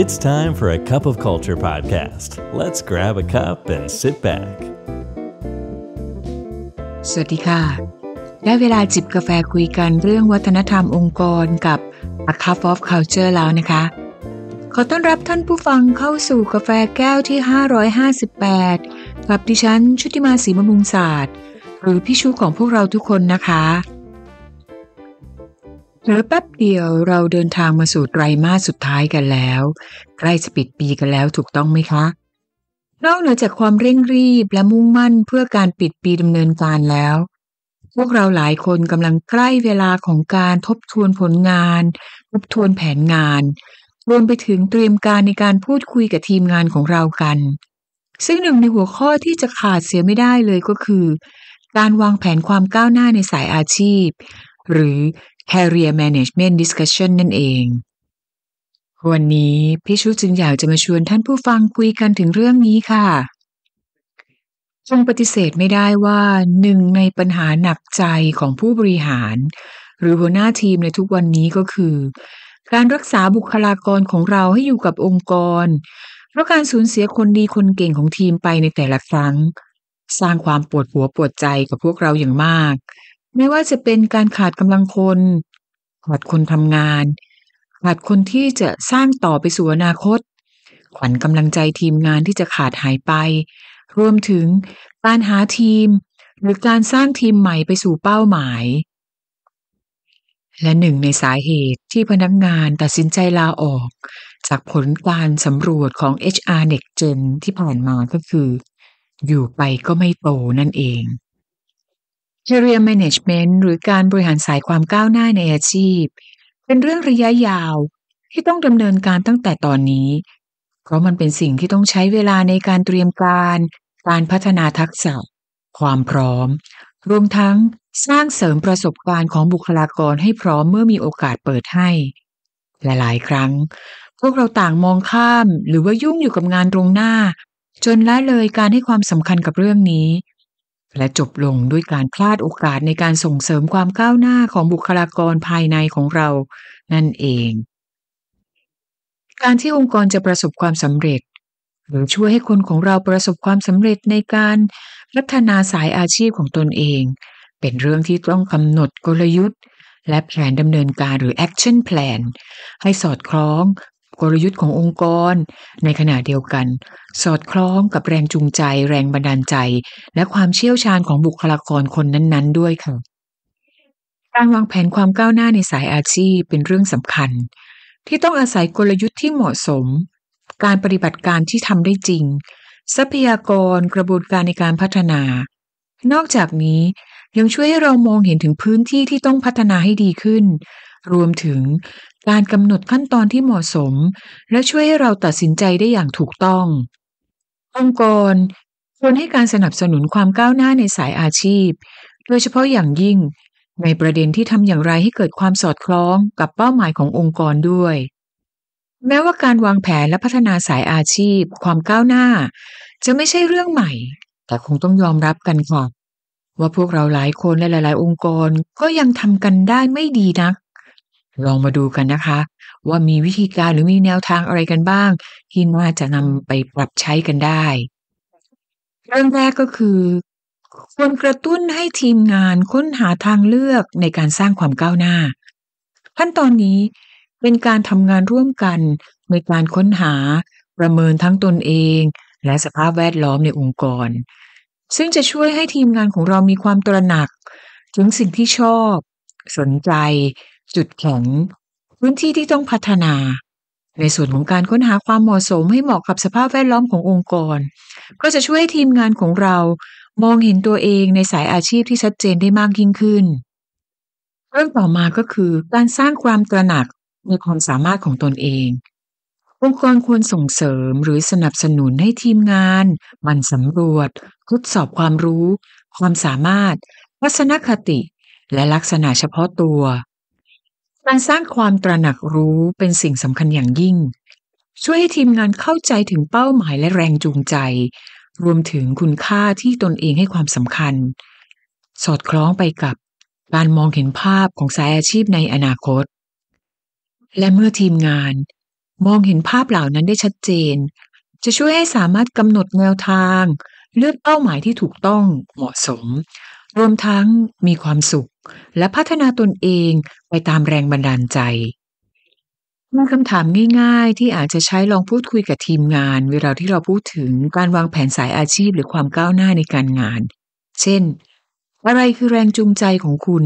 It's time for a Cup of Culture podcast. Let's grab a cup and sit back. สวัสดีค่ะ ได้เวลาจิบกาแฟคุยกันเรื่องวัฒนธรรมองค์กรกับ A Cup of Culture แล้วนะคะ ขอต้อนรับท่านผู้ฟังเข้าสู่กาแฟแก้วที่ 558 กับดิฉันชุติมาศรีมำรุงศาสตร์ หรือพี่ชูของพวกเราทุกคนนะคะเหลือแป๊บเดียวเราเดินทางมาสู่ไตรมาสสุดท้ายกันแล้ว ใกล้จะปิดปีกันแล้วถูกต้องไหมคะ นอกเหนือจากความเร่งรีบและมุ่งมั่นเพื่อการปิดปีดำเนินการแล้ว พวกเราหลายคนกำลังใกล้เวลาของการทบทวนผลงาน ทบทวนแผนงาน รวมไปถึงเตรียมการในการพูดคุยกับทีมงานของเรากัน ซึ่งหนึ่งในหัวข้อที่จะขาดเสียไม่ได้เลยก็คือ การวางแผนความก้าวหน้าในสายอาชีพ หรือ Career Management Discussion นั่นเอง วันนี้พี่ชูจึงอยากจะมาชวนท่านผู้ฟังคุยกันถึงเรื่องนี้ค่ะคงปฏิเสธไม่ได้ว่าหนึ่งในปัญหาหนักใจของผู้บริหาร หรือหัวหน้าทีมในทุกวันนี้ก็คือ การรักษาบุคลากรของเราให้อยู่กับองค์กร เพราะการสูญเสียคนดีคนเก่งของทีมไปในแต่ละครั้ง สร้างความปวดหัวปวดใจกับพวกเราอย่างมาก ไม่ว่าจะเป็นการขาดกำลังคนขาดคนทำงาน ขาดคนที่จะสร้างต่อไปสู่อนาคต ขวัญกำลังใจทีมงานที่จะขาดหายไป รวมถึงการหาทีมหรือการสร้างทีมใหม่ไปสู่เป้าหมาย และหนึ่งในสาเหตุที่พนักงานตัดสินใจลาออก จากผลการสำรวจของ HR Next Gen ที่ผ่านมาก็คือ อยู่ไปก็ไม่โตนั่นเอง Career Management หรือการบริหารสายความก้าวหน้าในอาชีพ เป็นเรื่องระยะยาวที่ต้องดำเนินการตั้งแต่ตอนนี้ เพราะมันเป็นสิ่งที่ต้องใช้เวลาในการเตรียมการ การพัฒนาทักษะ ความพร้อม รวมทั้งสร้างเสริมประสบการณ์ของบุคลากรให้พร้อมเมื่อมีโอกาสเปิดให้ หลายๆ ครั้ง พวกเราต่างมองข้ามหรือว่ายุ่งอยู่กับงานตรงหน้า จนละเลยการให้ความสำคัญกับเรื่องนี้และจบลงด้วยการพลาดโอกาสในการส่งเสริมความก้าวหน้าของบุคลากรภายในของเรานั่นเอง การที่องค์กรจะประสบความสำเร็จ หรือช่วยให้คนของเราประสบความสำเร็จในการพัฒนาสายอาชีพของตนเอง เป็นเรื่องที่ต้องกำหนดกลยุทธ์และแผนดำเนินการหรือ action plan ให้สอดคล้องกลยุทธ์ขององค์กร ในขณะเดียวกัน สอดคล้องกับแรงจูงใจ แรงบันดาลใจ และความเชี่ยวชาญของบุคลากรคนนั้นๆด้วยค่ะ การวางแผนความก้าวหน้าในสายอาชีพเป็นเรื่องสำคัญ ที่ต้องอาศัยกลยุทธ์ที่เหมาะสม การปฏิบัติการที่ทำได้จริง ทรัพยากรกระบวนการในการพัฒนา นอกจากนี้ยังช่วยให้เรามองเห็นถึงพื้นที่ที่ต้องพัฒนาให้ดีขึ้น รวมถึงการกำหนดขั้นตอนที่เหมาะสม และช่วยให้เราตัดสินใจได้อย่างถูกต้อง องค์กรควรให้การสนับสนุนความก้าวหน้าในสายอาชีพ โดยเฉพาะอย่างยิ่ง ในประเด็นที่ทำอย่างไรให้เกิดความสอดคล้องกับเป้าหมายขององค์กรด้วย แม้ว่าการวางแผนและพัฒนาสายอาชีพ ความก้าวหน้า จะไม่ใช่เรื่องใหม่ แต่คงต้องยอมรับกันค่ะว่าพวกเราหลายคนและหลาย ๆ องค์กรก็ยังทำกันได้ไม่ดีนักลองมาดูกันนะคะ ว่ามีวิธีการหรือมีแนวทางอะไรกันบ้างที่น่าจะนำไปปรับใช้กันได้เรื่องแรกก็คือ ควรกระตุ้นให้ทีมงานค้นหาทางเลือกในการสร้างความก้าวหน้า ขั้นตอนนี้เป็นการทำงานร่วมกันในการค้นหาประเมินทั้งตนเอง และสภาพแวดล้อมในองค์กร ซึ่งจะช่วยให้ทีมงานของเรามีความตระหนักถึงสิ่งที่ชอบ สนใจจุดแข็ง พื้นที่ที่ต้องพัฒนา ในส่วนของการค้นหาความเหมาะสมให้เหมาะกับสภาพแวดล้อมขององค์กรก็จะช่วยให้ทีมงานของเรา มองเห็นตัวเองในสายอาชีพที่ชัดเจนได้มากยิ่งขึ้น เรื่องต่อมาก็คือการสร้างความตระหนักในความสามารถของตนเอง องค์กรควรส่งเสริมหรือสนับสนุนให้ทีมงาน มันสำรวจ ทดสอบความรู้ ความสามารถวัฒนคติและลักษณะเฉพาะตัวการสร้างความตระหนักรู้เป็นสิ่งสำคัญอย่างยิ่ง ช่วยให้ทีมงานเข้าใจถึงเป้าหมายและแรงจูงใจ รวมถึงคุณค่าที่ตนเองให้ความสำคัญ สอดคล้องไปกับการมองเห็นภาพของสายอาชีพในอนาคต และเมื่อทีมงานมองเห็นภาพเหล่านั้นได้ชัดเจน จะช่วยให้สามารถกำหนดแนวทาง เลือกเป้าหมายที่ถูกต้องเหมาะสมรวมทั้งมีความสุขและพัฒนาตนเองไปตามแรงบันดาลใจมีคำถามง่ายๆ ที่อาจจะใช้ลองพูดคุยกับทีมงานเวลาที่เราพูดถึงการวางแผนสายอาชีพหรือความก้าวหน้าในการงาน เช่น อะไรคือแรงจูงใจของคุณ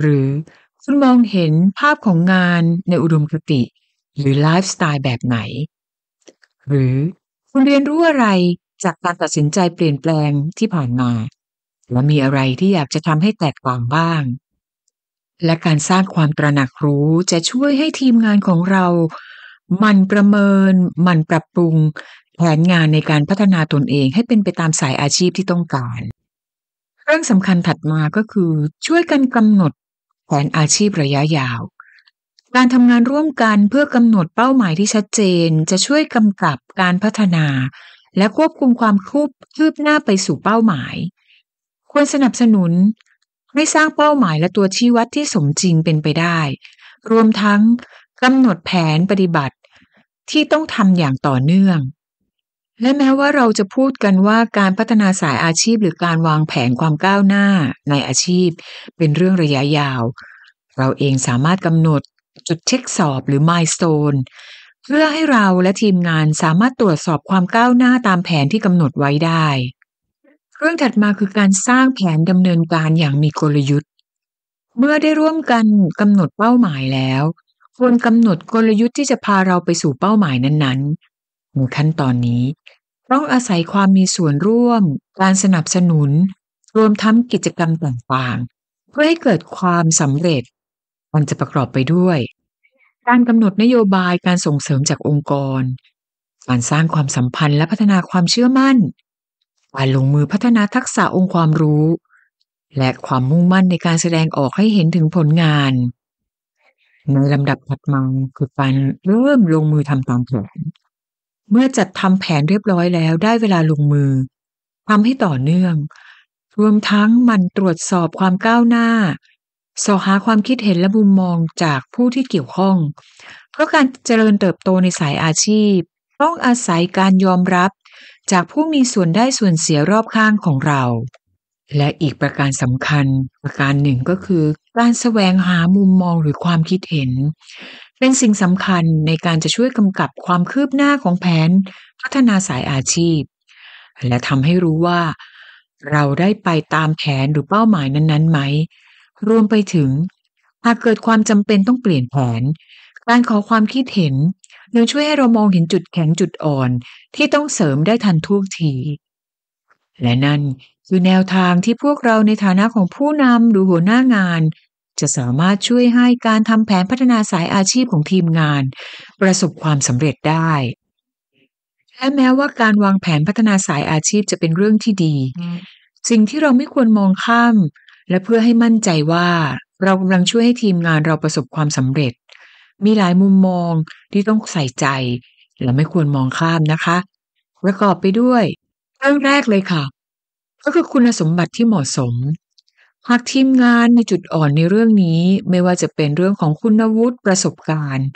หรือ คุณมองเห็นภาพของงานในอุดมคติ หรือไลฟ์สไตล์แบบไหน หรือคุณเรียนรู้อะไรจากการตัดสินใจเปลี่ยนแปลงที่ผ่านมาและมีอะไรที่อยากจะทำให้แตกต่างบ้าง และการสร้างความตระหนักรู้จะช่วยให้ทีมงานของเรา มันประเมิน มันปรับปรุง แผนงานในการพัฒนาตนเองให้เป็นไปตามสายอาชีพที่ต้องการเรื่องสำคัญถัดมาก็คือช่วยกันกำหนด แผนอาชีพระยะยาว การทำงานร่วมกันเพื่อกำหนดเป้าหมายที่ชัดเจน จะช่วยกำกับการพัฒนา และควบคุมความคืบคืบหน้าไปสู่เป้าหมายควรสนับสนุนให้สร้างเป้าหมายและตัวชี้วัดที่สมจริงเป็นไปได้ รวมทั้งกำหนดแผนปฏิบัติ ที่ต้องทำอย่างต่อเนื่อง และแม้ว่าเราจะพูดกันว่าการพัฒนาสายอาชีพหรือการวางแผนความก้าวหน้าในอาชีพเป็นเรื่องระยะยาว เราเองสามารถกำหนดจุดเช็คสอบหรือมายสเตนเพื่อให้เราและทีมงานสามารถตรวจสอบความก้าวหน้าตามแผนที่กำหนดไว้ได้เรื่องถัดมาคือการสร้างแผนดำเนินการอย่างมีกลยุทธ์ เมื่อได้ร่วมกันกำหนดเป้าหมายแล้ว ควรกำหนดกลยุทธ์ที่จะพาเราไปสู่เป้าหมายนั้นๆในขั้นตอนนี้ต้องอาศัยความมีส่วนร่วม การสนับสนุนรวมทั้งกิจกรรมต่างๆ เพื่อให้เกิดความสำเร็จมันจะประกอบไปด้วย การกำหนดนโยบายการส่งเสริมจากองค์กร การสร้างความสัมพันธ์และพัฒนาความเชื่อมั่นการลงมือพัฒนาทักษะองค์ความรู้ และความมุ่งมั่นในการแสดงออกให้เห็นถึงผลงาน ในลำดับถัดมาคือการเริ่มลงมือทำตามแผนเมื่อจัดทำแผนเรียบร้อยแล้วได้เวลาลงมือทำให้ต่อเนื่อง รวมทั้งมันตรวจสอบความก้าวหน้าสอหาความคิดเห็นและมุมมองจากผู้ที่เกี่ยวข้องเพราะการเจริญเติบโตในสายอาชีพต้องอาศัยการยอมรับจากผู้มีส่วนได้ส่วนเสียรอบข้างของเรา และอีกประการสำคัญ ประการหนึ่งก็คือ การแสวงหามุมมองหรือความคิดเห็น เป็นสิ่งสำคัญในการจะช่วยกำกับความคืบหน้าของแผน พัฒนาสายอาชีพ และทำให้รู้ว่า เราได้ไปตามแผนหรือเป้าหมายนั้นๆไหมรวมไปถึงหากเกิดความจำเป็นต้องเปลี่ยนแผน การขอความคิดเห็นยังช่วยให้เรามองเห็นจุดแข็งจุดอ่อน ที่ต้องเสริมได้ทันท่วงทีและนั่นคือแนวทางที่พวกเราในฐานะของผู้นำหรือหัวหน้างาน จะสามารถช่วยให้การทำแผนพัฒนาสายอาชีพของทีมงาน ประสบความสำเร็จได้แม้ว่าการวางแผนพัฒนาสายอาชีพจะเป็นเรื่องที่ดี สิ่งที่เราไม่ควรมองข้าม และเพื่อให้มั่นใจว่าเรากำลังช่วยให้ทีมงานเราประสบความสำเร็จมีหลายมุมมองที่ต้องใส่ใจและไม่ควรมองข้ามนะคะประกอบไปด้วยเรื่องแรกเลยค่ะ ก็คือคุณสมบัติที่เหมาะสม หากทีมงานมีจุดอ่อนในเรื่องนี้ไม่ว่าจะเป็นเรื่องของคุณวุฒิประสบการณ์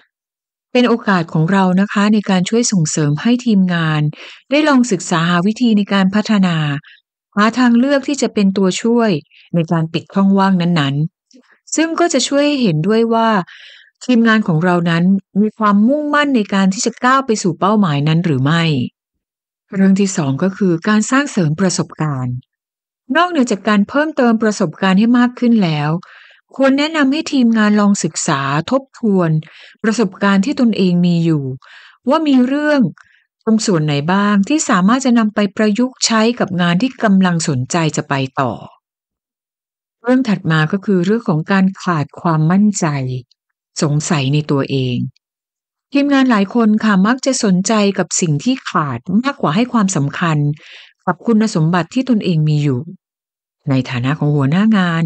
เป็นโอกาสของเรานะคะ ในการช่วยส่งเสริมให้ทีมงาน ได้ลองศึกษาหาวิธีในการพัฒนาหาทางเลือกที่จะเป็นตัวช่วยในการปิดช่องว่างนั้น ๆ ซึ่งก็จะช่วยเห็นด้วยว่าทีมงานของเรานั้นมีความมุ่งมั่นในการที่จะก้าวไปสู่เป้าหมายนั้นหรือไม่ เรื่องที่สองก็คือการสร้างเสริมประสบการณ์ นอกเหนือจากการเพิ่มเติมประสบการณ์ให้มากขึ้นแล้ว ควรแนะนำให้ทีมงานลองศึกษาทบทวน ประสบการณ์ที่ตนเองมีอยู่ ว่ามีเรื่องตรงส่วนไหนบ้างที่สามารถจะนำไปประยุกต์ใช้กับงานที่กำลังสนใจจะไปต่อเรื่องถัดมาก็คือเรื่องของการขาดความมั่นใจสงสัยในตัวเอง ทีมงานหลายคนค่ะมักจะสนใจกับสิ่งที่ขาดมากกว่าให้ความสำคัญ กับคุณสมบัติที่ตนเองมีอยู่ ในฐานะของหัวหน้างาน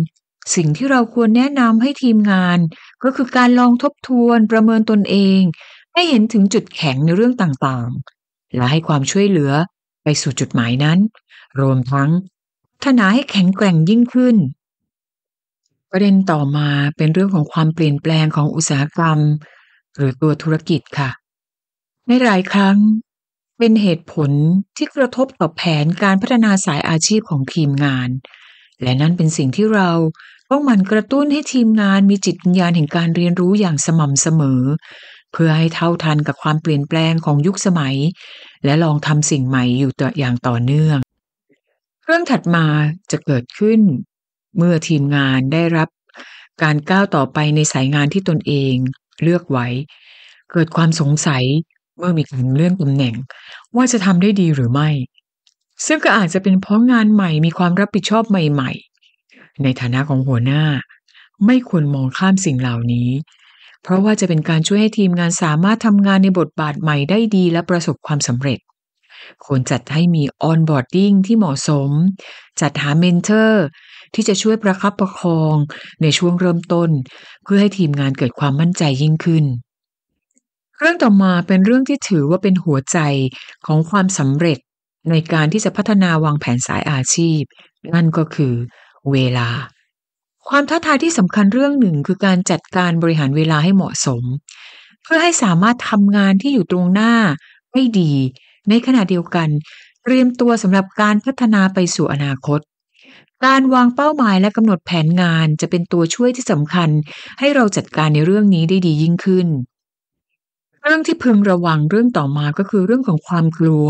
สิ่งที่เราควรแนะนำให้ทีมงาน ก็คือการลองทบทวนประเมินตนเอง ให้เห็นถึงจุดแข็งในเรื่องต่างๆ และให้ความช่วยเหลือไปสู่จุดหมายนั้น รวมทั้งทนาให้แข็งแกร่งยิ่งขึ้นประเด็นต่อมาเป็นเรื่องของความเปลี่ยนแปลงของอุตสาหกรรม หรือตัวธุรกิจค่ะ ในหลายครั้ง เป็นเหตุผลที่กระทบต่อแผนการพัฒนาสายอาชีพของทีมงาน และนั่นเป็นสิ่งที่เราต้องมันกระตุ้นให้ทีมงานมีจิตวิญญาณแห่งการเรียนรู้อย่างสม่ำเสมอ เพื่อให้เท่าทันกับความเปลี่ยนแปลงของยุคสมัย และลองทำสิ่งใหม่อยู่ต่ออย่างต่อเนื่องเรื่องถัดมาจะเกิดขึ้นเมื่อทีมงานได้รับการก้าวต่อไปในสายงานที่ตนเองเลือกไว้ เกิดความสงสัยเมื่อมีการเลื่อนตำแหน่ง ว่าจะทำได้ดีหรือไม่ ซึ่งก็อาจจะเป็นเพราะงานใหม่มีความรับผิดชอบใหม่ ๆ ในฐานะของหัวหน้า ไม่ควรมองข้ามสิ่งเหล่านี้ เพราะว่าจะเป็นการช่วยให้ทีมงานสามารถทำงานในบทบาทใหม่ได้ดี และประสบความสำเร็จควรจัดให้มีออนบอร์ดดิ้งที่เหมาะสม จัดหาเมนเทอร์ที่จะช่วยประคับประคองในช่วงเริ่มต้น เพื่อให้ทีมงานเกิดความมั่นใจยิ่งขึ้น เรื่องต่อมาเป็นเรื่องที่ถือว่าเป็นหัวใจของความสำเร็จในการที่จะพัฒนาวางแผนสายอาชีพ นั่นก็คือเวลา ความท้าทายที่สำคัญเรื่องหนึ่งคือการจัดการบริหารเวลาให้เหมาะสม เพื่อให้สามารถทำงานที่อยู่ตรงหน้าไม้ดีในขณะเดียวกัน เตรียมตัวสำหรับการพัฒนาไปสู่อนาคต การวางเป้าหมายและกำหนดแผนงานจะเป็นตัวช่วยที่สำคัญให้เราจัดการในเรื่องนี้ได้ดียิ่งขึ้น เรื่องที่พึงระวังเรื่องต่อมาก็คือเรื่องของความกลัว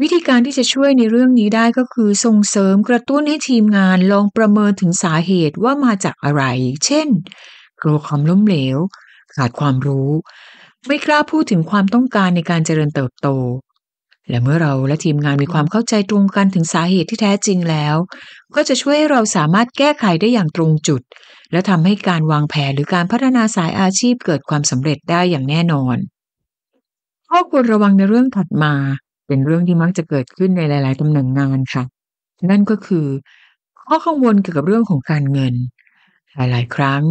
วิธีการที่จะช่วยในเรื่องนี้ได้ก็คือส่งเสริมกระตุ้นให้ทีมงานลองประเมินถึงสาเหตุว่ามาจากอะไร เช่นกลัวความล้มเหลวขาดความรู้ไม่กล้าพูดถึงความต้องการในการเจริญเติบโต และเมื่อเราและทีมงานมีความเข้าใจตรงกันถึงสาเหตุที่แท้จริงแล้ว ก็จะช่วยให้เราสามารถแก้ไขได้อย่างตรงจุด และทำให้การวางแผนหรือการพัฒนาสายอาชีพเกิดความสำเร็จได้อย่างแน่นอน ข้อควรระวังในเรื่องถัดมา เป็นเรื่องที่มักจะเกิดขึ้นในหลาย ๆตำแหน่งงานค่ะ นั่นก็คือ ข้อข้องวลเกี่ยวกับเรื่องของการเงิน หลายๆครั้ง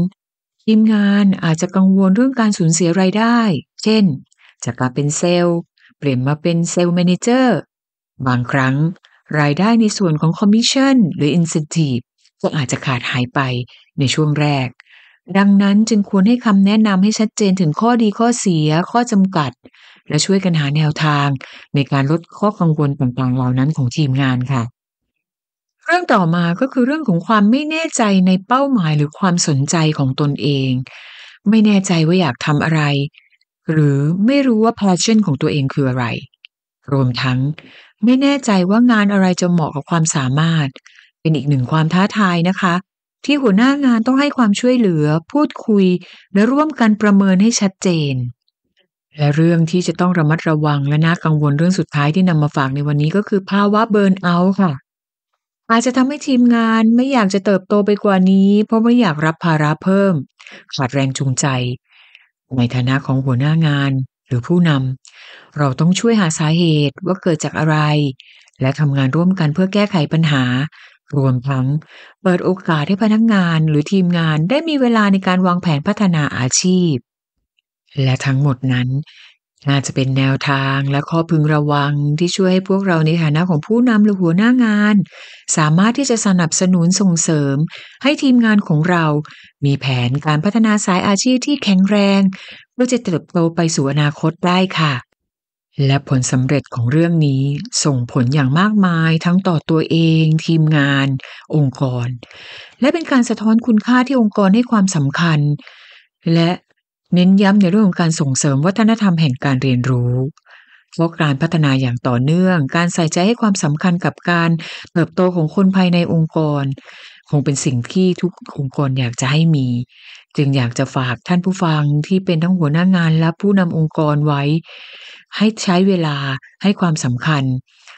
ทีมงานอาจจะกังวลเรื่องการสูญเสียรายได้ เช่นจากการเป็นเซลล์เปลี่ยนมาเป็นเซลล์แมเนเจอร์ บางครั้งรายได้ในส่วนของคอมมิชชั่นหรืออินส e n ทีฟก็อาจจะขาดหายไปในช่วงแรก ดังนั้นจึงควรให้คำแนะนำให้ชัดเจนถึงข้อดีข้อเสีย ข้อจำกัด และช่วยกันหาแนวทางในการลดข้อกังวลต่างๆเหล่านั้นของทีมงานค่ะเรื่องต่อมาก็คือเรื่องของความไม่แน่ใจในเป้าหมายหรือความสนใจของตนเอง ไม่แน่ใจว่าอยากทำอะไรหรือไม่รู้ว่า passion ของตัวเองคืออะไร รวมทั้งไม่แน่ใจว่างานอะไรจะเหมาะกับความสามารถ เป็นอีกหนึ่งความท้าทายนะคะ ที่หัวหน้างานต้องให้ความช่วยเหลือ พูดคุย และร่วมกันประเมินให้ชัดเจน และเรื่องที่จะต้องระมัดระวังและน่ากังวลเรื่องสุดท้ายที่นำมาฝากในวันนี้ก็คือภาวะเบิร์นเอาท์ค่ะอาจจะทำให้ทีมงานไม่อยากจะเติบโตไปกว่านี้ เพราะไม่อยากรับภาระเพิ่มขาดแรงจูงใจ ในฐานะของหัวหน้างานหรือผู้นำเราต้องช่วยหาสาเหตุว่าเกิดจากอะไร และทำงานร่วมกันเพื่อแก้ไขปัญหา รวมทั้งเปิดโอกาสให้พนักงาน หรือทีมงานได้มีเวลาในการวางแผนพัฒนาอาชีพ และทั้งหมดนั้นน่าจะเป็นแนวทางและข้อพึงระวังที่ช่วยให้พวกเราในฐานะของผู้นำหรือหัวหน้างาน สามารถที่จะสนับสนุนส่งเสริม ให้ทีมงานของเรามีแผนการพัฒนาสายอาชีพที่แข็งแรงเพื่อจะเติบโตไปสู่อนาคตได้ค่ะ และผลสำเร็จของเรื่องนี้ ส่งผลอย่างมากมายทั้งต่อตัวเอง ทีมงาน องค์กร และเป็นการสะท้อนคุณค่าที่องค์กรให้ความสำคัญ และเน้นย้ำในเรื่องของการส่งเสริมวัฒนธรรมแห่งการเรียนรู้พวกการพัฒนาอย่างต่อเนื่อง การใส่ใจให้ความสำคัญกับการเติบโตของคนภายในองค์กร คงเป็นสิ่งที่ทุกองค์กรอยากจะให้มี จึงอยากจะฝากท่านผู้ฟังที่เป็นทั้งหัวหน้างานและผู้นำองค์กรไว้ ให้ใช้เวลาให้ความสำคัญ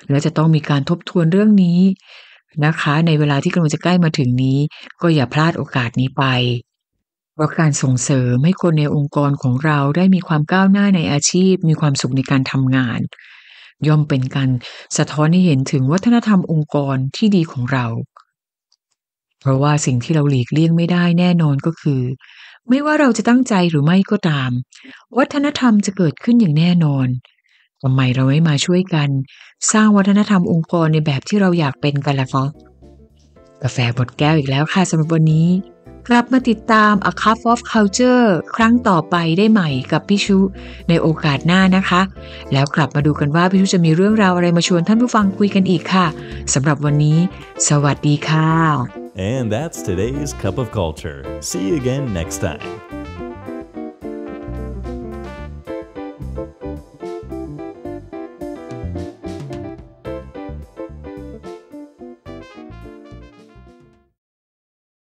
และจะต้องมีการทบทวนเรื่องนี้นะคะ ในเวลาที่กำลังจะใกล้มาถึงนี้ ก็อย่าพลาดโอกาสนี้ไปว่าการส่งเสริมให้คนในองค์กรของเราได้มีความก้าวหน้าในอาชีพ มีความสุขในการทำงาน ย่อมเป็นการสะท้อนให้เห็นถึงวัฒนธรรมองค์กรที่ดีของเรา เพราะว่าสิ่งที่เราหลีกเลี่ยงไม่ได้แน่นอนก็คือไม่ว่าเราจะตั้งใจหรือไม่ก็ตาม วัฒนธรรมจะเกิดขึ้นอย่างแน่นอนทำไมเราไม่มาช่วยกัน สร้างวัฒนธรรมองค์กรในแบบที่เราอยากเป็นกันล่ะคะกาแฟบดแก้วอีกแล้วค่ะสำหรับวันนี้กลับมาติดตาม A Cup of Culture ครั้งต่อไปได้ใหม่กับพี่ชุในโอกาสหน้านะคะ แล้วกลับมาดูกันว่าพี่ชุจะมีเรื่องราวอะไรมาชวนท่านผู้ฟังคุยกันอีกค่ะสำหรับวันนี้ สวัสดีค่ะ And that's today's Cup of Culture. See you again next time.